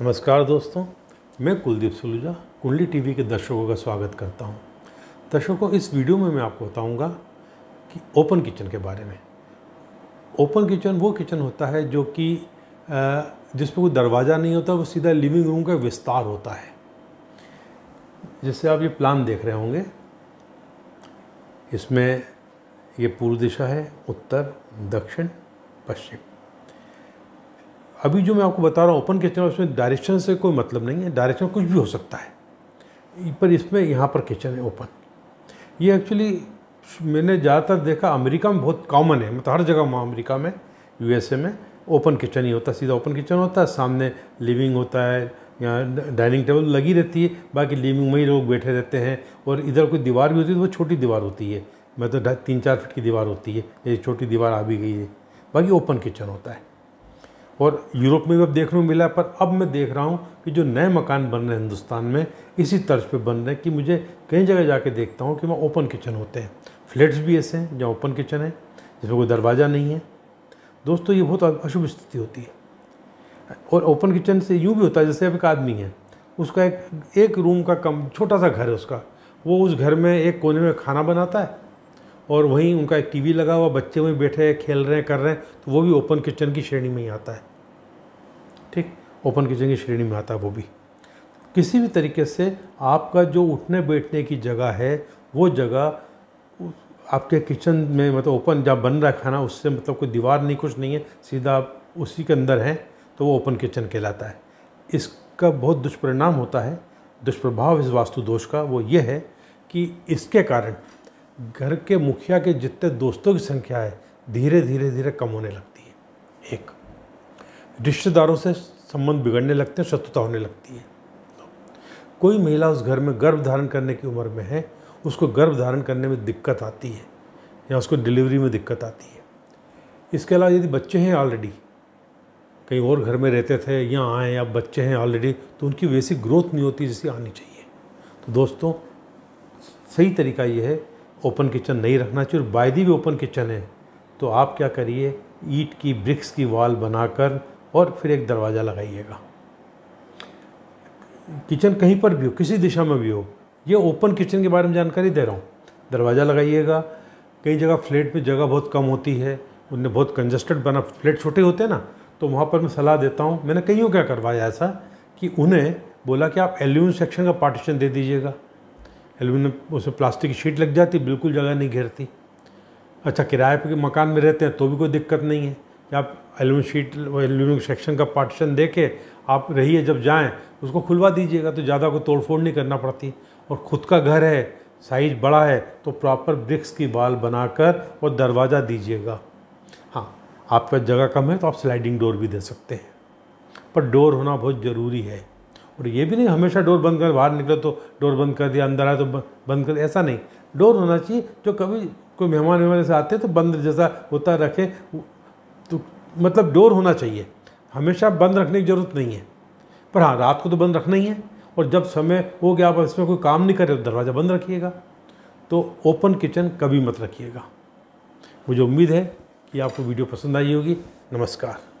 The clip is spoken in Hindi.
नमस्कार दोस्तों मैं कुलदीप सलूजा कुंडली टीवी के दर्शकों का स्वागत करता हूं। दर्शकों इस वीडियो में मैं आपको बताऊंगा कि ओपन किचन के बारे में ओपन किचन वो किचन होता है जो कि जिस पर कोई दरवाज़ा नहीं होता वो सीधा लिविंग रूम का विस्तार होता है जिससे आप ये प्लान देख रहे होंगे इसमें ये पूर्व दिशा है उत्तर दक्षिण पश्चिम अभी जो मैं आपको बता रहा हूँ ओपन किचन उसमें डायरेक्शन से कोई मतलब नहीं है डायरेक्शन कुछ भी हो सकता है पर इसमें यहाँ पर किचन है ओपन ये एक्चुअली मैंने ज़्यादातर देखा अमेरिका में बहुत कॉमन है मतलब हर जगह अमेरिका में यूएसए में ओपन किचन ही होता है सीधा ओपन किचन होता है सामने लिविंग होता है यहाँ डाइनिंग टेबल लगी रहती है बाकी लिविंग में ही लोग बैठे रहते हैं और इधर कोई दीवार भी होती है तो वो छोटी दीवार होती है मतलब तीन चार फीट की दीवार होती है ये छोटी दीवार आ भी गई है बाकी ओपन किचन होता है और यूरोप में भी अब देखने को मिला पर अब मैं देख रहा हूँ कि जो नए मकान बन रहे हैं हिंदुस्तान में इसी तर्ज पे बन रहे हैं कि मुझे कई जगह जाके देखता हूँ कि वहाँ ओपन किचन होते हैं फ्लैट्स भी ऐसे हैं जहाँ ओपन किचन है जिसमें कोई दरवाज़ा नहीं है दोस्तों ये बहुत अशुभ स्थिति होती है और ओपन किचन से यूँ भी होता है जैसे अब एक आदमी है उसका एक एक रूम का कम छोटा सा घर है उसका वो उस घर में एक कोने में खाना बनाता है और वहीं उनका एक टीवी लगा हुआ बच्चे वहीं बैठे खेल रहे हैं कर रहे हैं तो वो भी ओपन किचन की श्रेणी में ही आता है ठीक ओपन किचन की श्रेणी में आता है वो भी किसी भी तरीके से आपका जो उठने बैठने की जगह है वो जगह आपके किचन में मतलब ओपन जहाँ बन रहा है खाना उससे मतलब कोई दीवार नहीं कुछ नहीं है सीधा आप उसी के अंदर हैं तो वो ओपन किचन कहलाता है इसका बहुत दुष्परिणाम होता है दुष्प्रभाव इस वास्तु दोष का वो ये है कि इसके कारण घर के मुखिया के जितने दोस्तों की संख्या है धीरे धीरे धीरे कम होने लगती है एक रिश्तेदारों से संबंध बिगड़ने लगते हैं शत्रुता होने लगती है कोई महिला उस घर में गर्भ धारण करने की उम्र में है उसको गर्भ धारण करने में दिक्कत आती है या उसको डिलीवरी में दिक्कत आती है इसके अलावा यदि बच्चे हैं ऑलरेडी कहीं और घर में रहते थे या आए या बच्चे हैं ऑलरेडी तो उनकी वैसी ग्रोथ नहीं होती जैसी आनी चाहिए तो दोस्तों सही तरीका ये है ओपन किचन नहीं रखना चाहिए और बायदी भी ओपन किचन है तो आप क्या करिए ईट की ब्रिक्स की वॉल बनाकर और फिर एक दरवाज़ा लगाइएगा किचन कहीं पर भी हो किसी दिशा में भी हो ये ओपन किचन के बारे में जानकारी दे रहा हूँ दरवाज़ा लगाइएगा कई जगह फ्लैट में जगह बहुत कम होती है उनने बहुत कंजस्टेड बना फ्लैट छोटे होते हैं ना तो वहाँ पर मैं सलाह देता हूँ मैंने कहीं क्या करवाया ऐसा कि उन्हें बोला कि आप एल्यूम सेक्शन का पार्टीशन दे दीजिएगा एलुमिनियम उसमें प्लास्टिक की शीट लग जाती बिल्कुल जगह नहीं घेरती अच्छा किराए पर मकान में रहते हैं तो भी कोई दिक्कत नहीं है कि आप एलुमिनियम शीट एलुमिनियम सेक्शन का पार्टीशन दे के आप रहिए जब जाएँ उसको खुलवा दीजिएगा तो ज़्यादा कोई तोड़फोड़ नहीं करना पड़ती और ख़ुद का घर है साइज बड़ा है तो प्रॉपर ब्रिक्स की बाल बनाकर और दरवाज़ा दीजिएगा हाँ आपका जगह कम है तो आप स्लाइडिंग डोर भी दे सकते हैं पर डोर होना बहुत ज़रूरी है और ये भी नहीं हमेशा डोर बंद कर बाहर निकले तो डोर बंद कर दिया अंदर आए तो बंद कर ऐसा नहीं डोर होना चाहिए जो कभी कोई मेहमान वेहमान से आते तो बंद जैसा होता रखे तो मतलब डोर होना चाहिए हमेशा बंद रखने की ज़रूरत नहीं है पर हाँ रात को तो बंद रखना ही है और जब समय हो गया आप इसमें कोई काम नहीं करें तो दरवाज़ा बंद रखिएगा तो ओपन किचन कभी मत रखिएगा मुझे उम्मीद है कि आपको वीडियो पसंद आई होगी नमस्कार